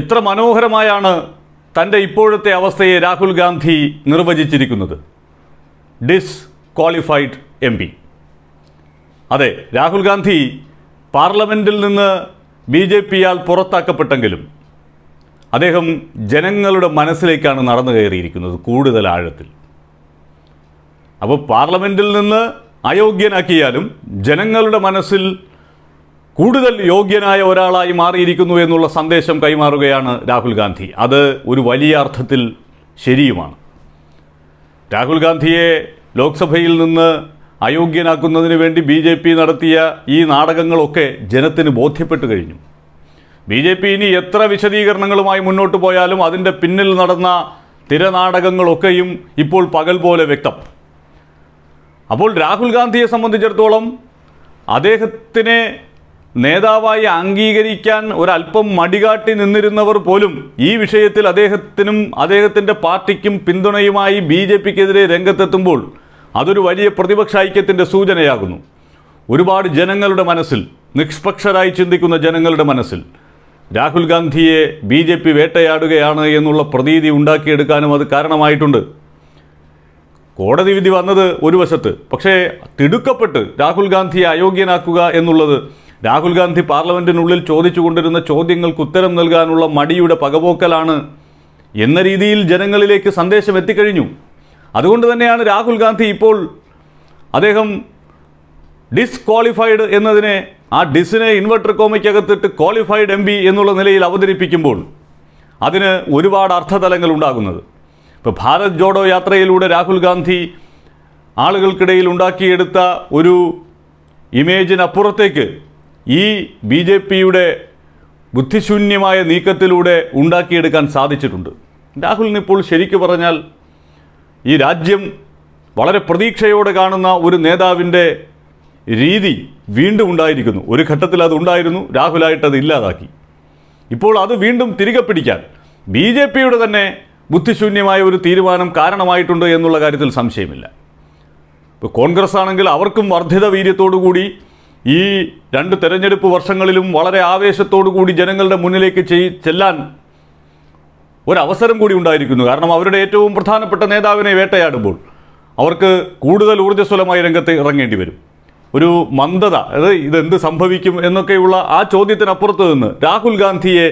എത്ര മനോഹരമായാണ് തൻ്റെ ഇപ്പോഴത്തെ അവസ്ഥയെ രാഹുൽ ഗാന്ധി നിർവചിച്ചിരിക്കുന്നത് ഡിസ് ക്വാളിഫൈഡ് എം പി അതെ രാഹുൽ ഗാന്ധി പാർലമെൻറ്റിൽ നിന്ന് ബി ജെ പിയാൽ പുറത്താക്കപ്പെട്ടെങ്കിലും അദ്ദേഹം ജനങ്ങളുടെ മനസ്സിലേക്കാണ് നടന്നു കയറിയിരിക്കുന്നത് കൂടുതൽ ആഴത്തിൽ അപ്പോൾ പാർലമെൻറ്റിൽ നിന്ന് അയോഗ്യനാക്കിയാലും ജനങ്ങളുടെ മനസ്സിൽ കൂടുതൽ യോഗ്യനായ ഒരാളായി മാറിയിരിക്കുന്നു എന്നുള്ള സന്ദേശം കൈമാറുകയാണ് രാഹുൽ ഗാന്ധി അത് ഒരു വലിയ അർത്ഥത്തിൽ ശരിയുമാണ് രാഹുൽ ഗാന്ധിയെ ലോക്സഭയിൽ നിന്ന് അയോഗ്യനാക്കുന്നതിന് വേണ്ടി ബി ജെ പി നടത്തിയ ഈ നാടകങ്ങളൊക്കെ ജനത്തിന് ബോധ്യപ്പെട്ടു കഴിഞ്ഞു ബി ജെ പി ഇനി എത്ര വിശദീകരണങ്ങളുമായി മുന്നോട്ട് പോയാലും അതിൻ്റെ പിന്നിൽ നടന്ന തിരനാടകങ്ങളൊക്കെയും ഇപ്പോൾ പകൽ പോലെ വ്യക്തം അപ്പോൾ രാഹുൽ ഗാന്ധിയെ സംബന്ധിച്ചിടത്തോളം അദ്ദേഹത്തിനെ നേതാവായി അംഗീകരിക്കാൻ ഒരല്പം മടികാട്ടി നിന്നിരുന്നവർ പോലും ഈ വിഷയത്തിൽ അദ്ദേഹത്തിനും അദ്ദേഹത്തിൻ്റെ പാർട്ടിക്കും പിന്തുണയുമായി ബി ജെ പിക്കെതിരെ രംഗത്തെത്തുമ്പോൾ അതൊരു വലിയ പ്രതിപക്ഷ ഐക്യത്തിൻ്റെ സൂചനയാകുന്നു ഒരുപാട് ജനങ്ങളുടെ മനസ്സിൽ നിഷ്പക്ഷരായി ചിന്തിക്കുന്ന ജനങ്ങളുടെ മനസ്സിൽ രാഹുൽ ഗാന്ധിയെ ബി ജെ പി വേട്ടയാടുകയാണ് എന്നുള്ള പ്രതീതി ഉണ്ടാക്കിയെടുക്കാനും അത് കാരണമായിട്ടുണ്ട് കോടതി വിധി വന്നത് ഒരു വശത്ത് പക്ഷേ തിടുക്കപ്പെട്ട് രാഹുൽ ഗാന്ധിയെ അയോഗ്യനാക്കുക എന്നുള്ളത് രാഹുൽ ഗാന്ധി പാർലമെൻറ്റിനുള്ളിൽ ചോദിച്ചുകൊണ്ടിരുന്ന ചോദ്യങ്ങൾക്ക് ഉത്തരം നൽകാനുള്ള മടിയുടെ പകപോക്കലാണ് എന്ന രീതിയിൽ ജനങ്ങളിലേക്ക് സന്ദേശം എത്തിക്കഴിഞ്ഞു അതുകൊണ്ട് തന്നെയാണ് രാഹുൽ ഗാന്ധി ഇപ്പോൾ അദ്ദേഹം ഡിസ്ക്വാളിഫൈഡ് എന്നതിനെ ആ ഡിസിനെ ഇൻവെർട്ടർ കോമയ്ക്കകത്തിട്ട് ക്വാളിഫൈഡ് എം എന്നുള്ള നിലയിൽ അവതരിപ്പിക്കുമ്പോൾ അതിന് ഒരുപാട് അർത്ഥതലങ്ങൾ ഉണ്ടാകുന്നത് ഇപ്പോൾ ഭാരത് ജോഡോ യാത്രയിലൂടെ രാഹുൽ ഗാന്ധി ആളുകൾക്കിടയിൽ ഉണ്ടാക്കിയെടുത്ത ഒരു ഇമേജിനപ്പുറത്തേക്ക് ഈ ബി ജെ പിയുടെ ബുദ്ധിശൂന്യമായ നീക്കത്തിലൂടെ ഉണ്ടാക്കിയെടുക്കാൻ സാധിച്ചിട്ടുണ്ട് രാഹുലിന് ഇപ്പോൾ ശരിക്കു പറഞ്ഞാൽ ഈ രാജ്യം വളരെ പ്രതീക്ഷയോടെ കാണുന്ന ഒരു നേതാവിൻ്റെ രീതി വീണ്ടും ഉണ്ടായിരിക്കുന്നു ഒരു ഘട്ടത്തിൽ അത് ഉണ്ടായിരുന്നു രാഹുലായിട്ട് അത് ഇല്ലാതാക്കി ഇപ്പോൾ അത് വീണ്ടും തിരികെ പിടിക്കാൻ ബി ജെ പിയുടെ തന്നെ ബുദ്ധിശൂന്യമായ ഒരു തീരുമാനം കാരണമായിട്ടുണ്ട് എന്നുള്ള കാര്യത്തിൽ സംശയമില്ല ഇപ്പോൾ കോൺഗ്രസ് ആണെങ്കിൽ അവർക്കും വർദ്ധിത വീര്യത്തോടു കൂടി ഈ രണ്ട് തെരഞ്ഞെടുപ്പ് വർഷങ്ങളിലും വളരെ ആവേശത്തോടു കൂടി ജനങ്ങളുടെ മുന്നിലേക്ക് ചെല്ലാൻ ഒരവസരം കൂടി ഉണ്ടായിരിക്കുന്നു കാരണം അവരുടെ ഏറ്റവും പ്രധാനപ്പെട്ട നേതാവിനെ വേട്ടയാടുമ്പോൾ അവർക്ക് കൂടുതൽ ഊർജ്ജസ്വലമായി രംഗത്ത് ഇറങ്ങേണ്ടി വരും ഒരു മന്ദത അതായത് ഇതെന്ത് സംഭവിക്കും എന്നൊക്കെയുള്ള ആ ചോദ്യത്തിനപ്പുറത്ത് നിന്ന് രാഹുൽ ഗാന്ധിയെ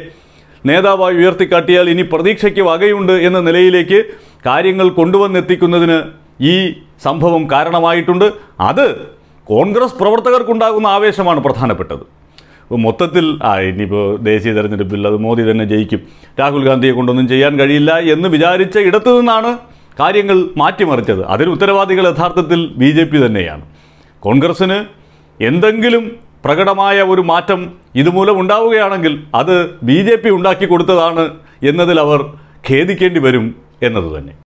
നേതാവായി ഉയർത്തിക്കാട്ടിയാൽ ഇനി പ്രതീക്ഷയ്ക്ക് വകയുണ്ട് എന്ന നിലയിലേക്ക് കാര്യങ്ങൾ കൊണ്ടുവന്നെത്തിക്കുന്നതിന് ഈ സംഭവം കാരണമായിട്ടുണ്ട് അത് കോൺഗ്രസ് പ്രവർത്തകർക്കുണ്ടാകുന്ന ആവേശമാണ് പ്രധാനപ്പെട്ടത് മൊത്തത്തിൽ ആ ഇനിയിപ്പോൾ ദേശീയ തെരഞ്ഞെടുപ്പിൽ അത് മോദി തന്നെ ജയിക്കും രാഹുൽ ഗാന്ധിയെ കൊണ്ടൊന്നും ചെയ്യാൻ കഴിയില്ല എന്ന് വിചാരിച്ച ഇടത്തു നിന്നാണ് കാര്യങ്ങൾ മാറ്റിമറിച്ചത് അതിന് ഉത്തരവാദികൾ യഥാർത്ഥത്തിൽ ബി ജെ പി തന്നെയാണ് കോൺഗ്രസ്സിന് എന്തെങ്കിലും പ്രകടമായ ഒരു മാറ്റം ഇതുമൂലം ഉണ്ടാവുകയാണെങ്കിൽ അത് ബി ജെ പി ഉണ്ടാക്കി കൊടുത്തതാണ് എന്നതിൽ അവർ ഖേദിക്കേണ്ടി വരും എന്നത് തന്നെ